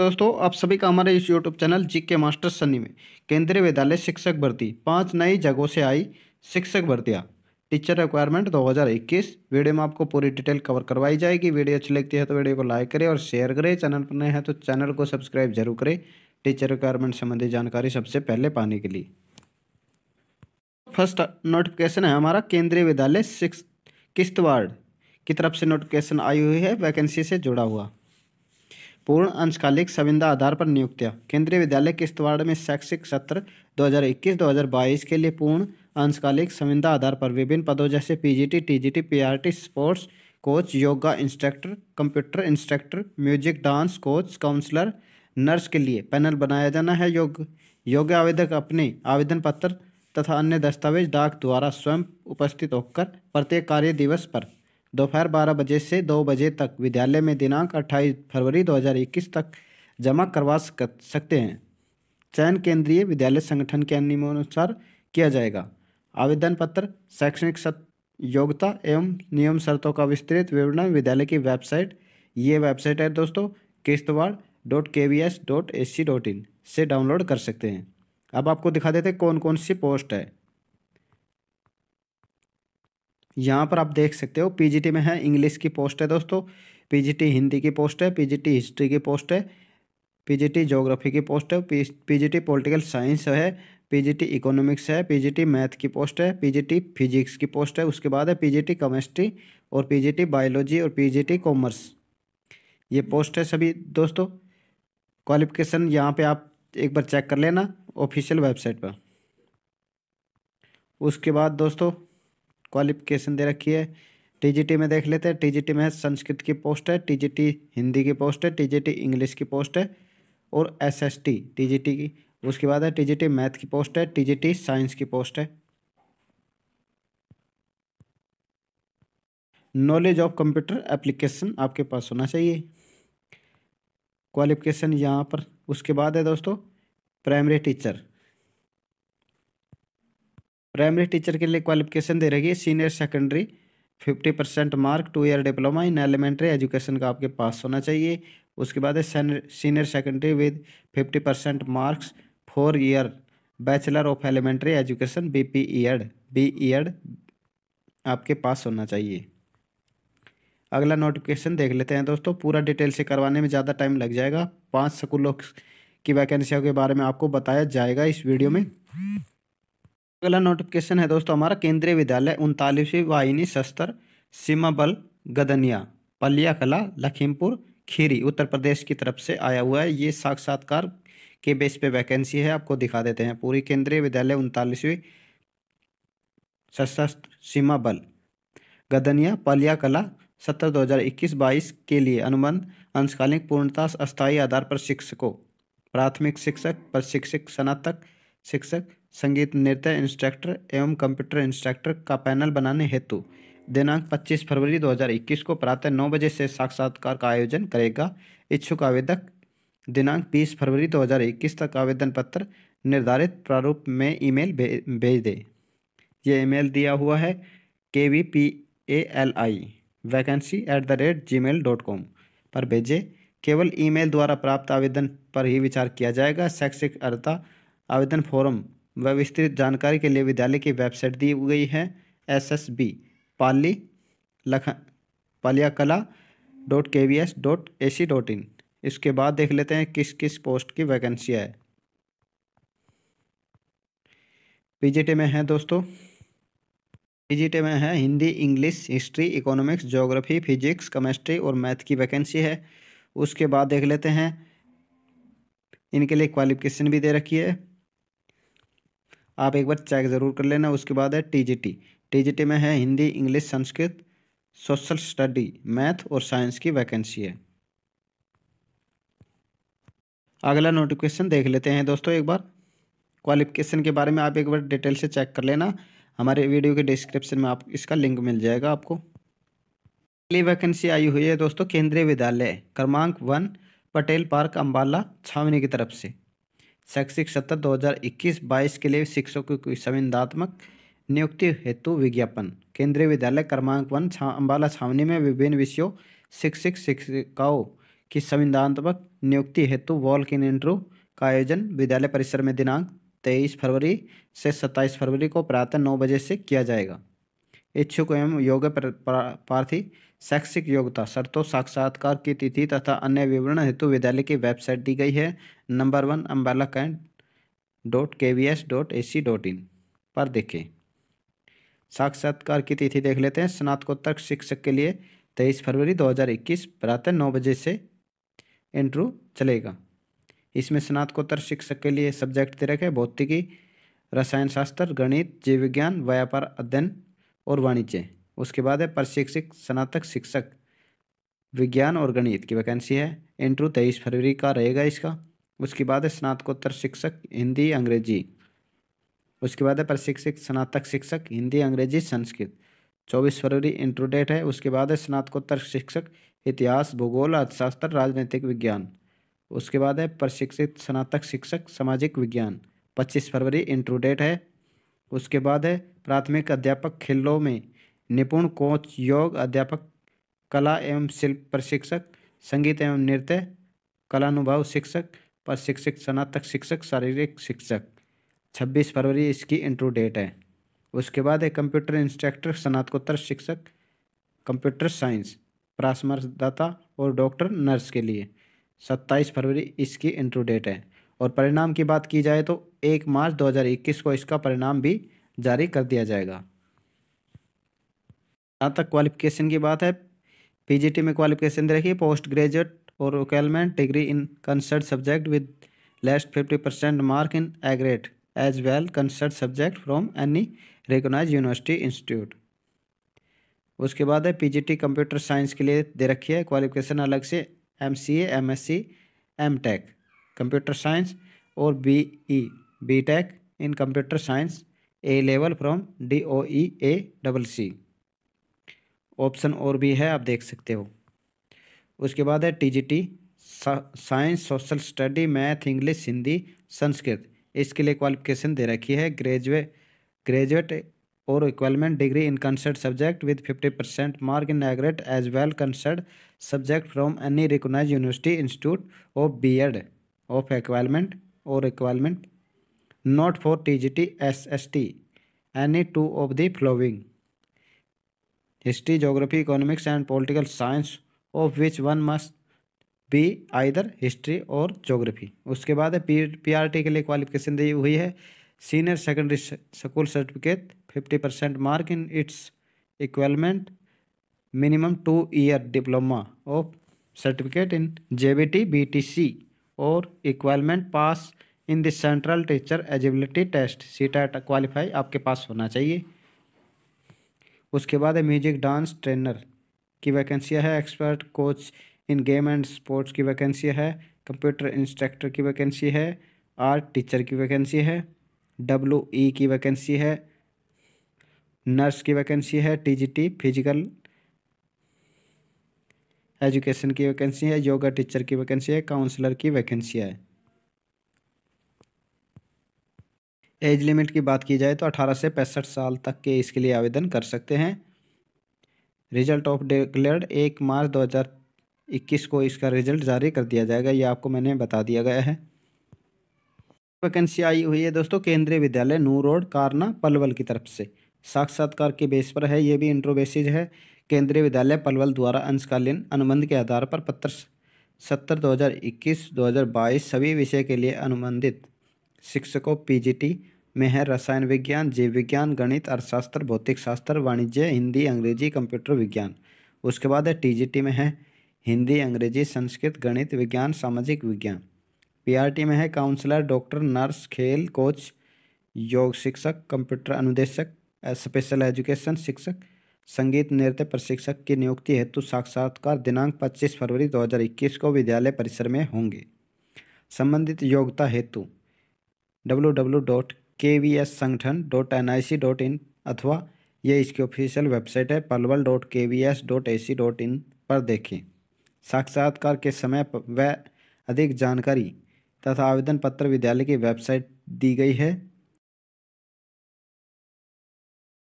दोस्तों आप सभी का हमारे इस यूट्यूब चैनल जी के मास्टर सनी में केंद्रीय विद्यालय शिक्षक भर्ती पांच नई जगहों से आई शिक्षक भर्तियां टीचर रिक्वायरमेंट 2021 वीडियो में आपको पूरी डिटेल कवर करवाई जाएगी वीडियो अच्छी लगती है तो वीडियो को लाइक करें और शेयर करें चैनल पर नए हैं तो चैनल को सब्सक्राइब जरूर करें टीचर रिक्वायरमेंट संबंधी जानकारी सबसे पहले पाने के लिए फर्स्ट नोटिफिकेशन है हमारा केंद्रीय विद्यालय किश्तवाड़ की तरफ से नोटिफिकेशन आई हुई है वैकेंसी से जुड़ा हुआ पूर्ण अंशकालिक संविदा आधार पर नियुक्तियाँ केंद्रीय विद्यालय किश्तवाड़ में शैक्षिक सत्र 2021-2022 के लिए पूर्ण अंशकालिक संविदा आधार पर विभिन्न पदों जैसे PGT, TGT, PRT, sports coach yoga instructor computer instructor music dance coach counsellor nurse के लिए पैनल बनाया जाना है योग योग्य आवेदक अपने आवेदन पत्र तथा अन्य दस्तावेज डाक द्वारा स्वयं उपस्थित होकर प्रत्येक कार्य दिवस पर दोपहर बारह बजे से दो बजे तक विद्यालय में दिनांक अट्ठाईस फरवरी दो तक जमा करवा सकते हैं चयन केंद्रीय विद्यालय संगठन के नियमानुसार किया जाएगा आवेदन पत्र शैक्षणिक योग्यता एवं नियम शर्तों का विस्तृत विवरण विद्यालय की वेबसाइट ये वेबसाइट है दोस्तों Kishtwar dot K V S dot S C dot in से डाउनलोड कर सकते हैं अब आपको दिखा देते कौन कौन सी पोस्ट है यहाँ पर आप देख सकते हो पी में है इंग्लिश की पोस्ट है दोस्तों पी हिंदी की पोस्ट है पी हिस्ट्री की पोस्ट है पी ज्योग्राफी की पोस्ट है टी पॉलिटिकल साइंस है पीजीटी इकोनॉमिक्स है पीजीटी मैथ की पोस्ट है पीजीटी फिजिक्स की पोस्ट है उसके बाद है पीजीटी केमिस्ट्री और पीजीटी बायोलॉजी और पीजीटी कॉमर्स ये पोस्ट है सभी दोस्तों क्वालिफिकेशन यहाँ पे आप एक बार चेक कर लेना ऑफिशियल वेबसाइट पर उसके बाद दोस्तों क्वालिफिकेशन दे रखी है टीजीटी में देख लेते हैं टीजीटी में संस्कृत की पोस्ट है टीजीटी हिंदी की पोस्ट है टीजीटी इंग्लिश की पोस्ट है और एसएसटी टीजीटी की उसके बाद है टीजीटी मैथ की पोस्ट है टीजीटी साइंस की पोस्ट है नॉलेज ऑफ कंप्यूटर एप्लीकेशन आपके पास होना चाहिए क्वालिफिकेशन यहाँ पर उसके बाद है दोस्तों प्राइमरी टीचर प्राइमरी टीचर के लिए क्वालिफिकेशन दे है senior secondary fifty percent mark two year diploma in elementary education का आपके पास होना चाहिए उसके बाद है senior secondary with fifty percent marks four year bachelor of elementary education B P E Ed B E Ed आपके पास होना चाहिए अगला नोटिफिकेशन देख लेते हैं दोस्तों पूरा डिटेल से करवाने में ज़्यादा टाइम लग जाएगा पाँच स्कूलों की वैकेंसियों के बारे में आपको बताया जाएगा इस वीडियो में अगला नोटिफिकेशन है दोस्तों हमारा केंद्रीय विद्यालय उनतालीसवीं वाहिनी शस्त्र सीमा बल गदनिया पलिया कला लखीमपुर खीरी उत्तर प्रदेश की तरफ से आया हुआ है ये साक्षात्कार के बेस पे वैकेंसी है आपको दिखा देते हैं पूरी केंद्रीय विद्यालय उनतालीसवीं सशस्त्र सीमा बल गदनिया पलिया कला सत्र 2021 हजार के लिए अनुबंध अंशकालिक पूर्णता अस्थायी आधार पर शिक्षकों प्राथमिक शिक्षक प्रशिक्षक स्नातक शिक्षक संगीत नृत्य इंस्ट्रक्टर एवं कंप्यूटर इंस्ट्रक्टर का पैनल बनाने हेतु दिनांक 25 फरवरी 2021 को प्रातः नौ बजे से साक्षात्कार का आयोजन करेगा इच्छुक आवेदक दिनांक 20 फरवरी 2021 तक आवेदन पत्र निर्धारित प्रारूप में ईमेल भेज दे ये ईमेल दिया हुआ है K V P A L I vacancy at the rate Gmail dot com पर भेजें केवल ईमेल द्वारा प्राप्त आवेदन पर ही विचार किया जाएगा शैक्षिक अर्था आवेदन फॉर्म व विस्तृत जानकारी के लिए विद्यालय की वेबसाइट दी गई है एस एस बी पाली लख पालिया Kalan dot K V S dot A C dot in इसके बाद देख लेते हैं किस किस पोस्ट की वैकेंसी है पीजीटी में है दोस्तों पीजीटी में है Hindi English history economics geography physics chemistry और मैथ की वैकेंसी है उसके बाद देख लेते हैं इनके लिए क्वालिफिकेशन भी दे रखी है आप एक बार चेक ज़रूर कर लेना उसके बाद है टीजीटी टीजीटी में है Hindi English Sanskrit social study math और साइंस की वैकेंसी है अगला नोटिफिकेशन देख लेते हैं दोस्तों एक बार क्वालिफिकेशन के बारे में आप एक बार डिटेल से चेक कर लेना हमारे वीडियो के डिस्क्रिप्शन में आप इसका लिंक मिल जाएगा आपको अगली वैकेंसी आई हुई है दोस्तों केंद्रीय विद्यालय क्रमांक वन पटेल पार्क अम्बाला छावनी की तरफ से शैक्षिक सत्र 2021-22 के लिए शिक्षकों की संविदात्मक नियुक्ति हेतु विज्ञापन केंद्रीय विद्यालय क्रमांक वन छा अम्बाला छावनी में विभिन्न विषयों शिक्षक शिक्षिकाओं की संविदात्मक नियुक्ति हेतु वॉल इन इंटरव्यू का आयोजन विद्यालय परिसर में दिनांक तेईस फरवरी से सत्ताईस फरवरी को प्रातः नौ बजे से किया जाएगा इच्छुक एवं योग्य पार्थी शैक्षिक योग्यता शर्तों साक्षात्कार की तिथि तथा अन्य विवरण हेतु विद्यालय की वेबसाइट दी गई है number one Ambala cantt dot K V S dot A C dot in पर देखें साक्षात्कार की तिथि देख लेते हैं स्नातकोत्तर शिक्षक के लिए तेईस फरवरी दो हज़ार इक्कीस प्रातः नौ बजे से इंटरव्यू चलेगा इसमें स्नातकोत्तर शिक्षक के लिए सब्जेक्ट दे रखे भौतिकी रसायन शास्त्र गणित जीव विज्ञान व्यापार अध्ययन और वाणिज्य उसके बाद है प्रशिक्षक स्नातक शिक्षक विज्ञान और गणित की वैकेंसी है इंटरव्यू तेईस फरवरी का रहेगा इसका उसके बाद है स्नातकोत्तर शिक्षक हिंदी अंग्रेजी उसके बाद है प्रशिक्षक स्नातक शिक्षक हिंदी अंग्रेजी संस्कृत चौबीस फरवरी इंटरव्यू डेट है उसके बाद है स्नातकोत्तर शिक्षक इतिहास भूगोल अर्थशास्त्र राजनीतिक विज्ञान उसके बाद है प्रशिक्षित स्नातक शिक्षक सामाजिक विज्ञान पच्चीस फरवरी इंटरव्यू डेट है उसके बाद है प्राथमिक अध्यापक खेलों में निपुण कोच योग अध्यापक कला एवं शिल्प प्रशिक्षक संगीत एवं नृत्य कलानुभाव शिक्षक प्रशिक्षक स्नातक शिक्षक शारीरिक शिक्षक 26 फरवरी इसकी इंट्रो डेट है उसके बाद है कंप्यूटर इंस्ट्रक्टर स्नातकोत्तर शिक्षक कंप्यूटर साइंस परामर्शदाता और डॉक्टर नर्स के लिए 27 फरवरी इसकी इंट्रो डेट है और परिणाम की बात की जाए तो एक मार्च 2021 को इसका परिणाम भी जारी कर दिया जाएगा यहाँ तक क्वालिफिकेशन की बात है पीजीटी में क्वालिफिकेशन दे रखी है पोस्ट ग्रेजुएट और equivalent degree in concerned subject with least fifty percent mark in aggregate as well concerned subject from any recognise university institute उसके बाद है पीजीटी कंप्यूटर साइंस के लिए दे रखी है क्वालिफिकेशन अलग से M M C S C M tech computer science और B E B tech in computer science A level from D O E A double C option और भी है आप देख सकते हो उसके बाद है TGT science social study math English Hindi Sanskrit इसके लिए क्वालिफिकेशन दे रखी है ग्रेजुएट ग्रेजुएट और equivalent degree in concerned subject with fifty percent mark in aggregate as well concerned subject from any recognise university institute of B ed of requirement और requirement not for T G T S S T any two of the following history geography economics and political science of which one must be either history और geography उसके बाद P P PRT के लिए qualification दी हुई है senior secondary school certificate fifty percent mark in its equivalent minimum two year diploma of certificate in T C और equivalent pass in the central teacher eligibility test CTET qualify आपके पास होना चाहिए उसके बाद है म्यूजिक डांस ट्रेनर की वैकेंसियाँ है expert coach in game and sports की वैकेंसी है कंप्यूटर इंस्ट्रक्टर की वैकेंसी है आर्ट टीचर की वैकेंसी है डब्ल्यू ई की वैकेंसी है नर्स की वैकेंसी है टीजीटी फिजिकल एजुकेशन की वैकेंसी है योगा टीचर की वैकेंसी है काउंसलर की वैकेंसी है एज लिमिट की बात की जाए तो अठारह से पैंसठ साल तक के इसके लिए आवेदन कर सकते हैं रिजल्ट ऑफ डिक्लेयर्ड एक मार्च 2021 को इसका रिजल्ट जारी कर दिया जाएगा ये आपको मैंने बता दिया गया है वैकेंसी आई हुई है दोस्तों केंद्रीय विद्यालय नू रोड कारना पलवल की तरफ से साक्षात्कार के बेस पर है ये भी इंट्रोबेसिज है केंद्रीय विद्यालय पलवल द्वारा अंशकालीन अनुबंध के आधार पर पत्र सत्तर हज़ार बाईस सभी विषय के लिए अनुबंधित शिक्षकों पीजीटी में है रसायन विज्ञान जीव विज्ञान गणित अर्थशास्त्र भौतिक शास्त्र वाणिज्य हिंदी अंग्रेजी कंप्यूटर विज्ञान उसके बाद है टीजीटी में है हिंदी अंग्रेजी संस्कृत गणित विज्ञान सामाजिक विज्ञान पीआरटी में है काउंसलर डॉक्टर नर्स खेल कोच योग शिक्षक कंप्यूटर अनुदेशक स्पेशल एजुकेशन शिक्षक संगीत नृत्य प्रशिक्षक की नियुक्ति हेतु साक्षात्कार दिनांक 25 फरवरी 2021 को विद्यालय परिसर में होंगे संबंधित योग्यता हेतु डब्ल्यू के वी एस संगठन dot N I C dot in अथवा यह इसकी ऑफिशियल वेबसाइट है Palwal dot K V S dot A C dot in पर देखें साक्षात्कार के समय व अधिक जानकारी तथा आवेदन पत्र विद्यालय की वेबसाइट दी गई है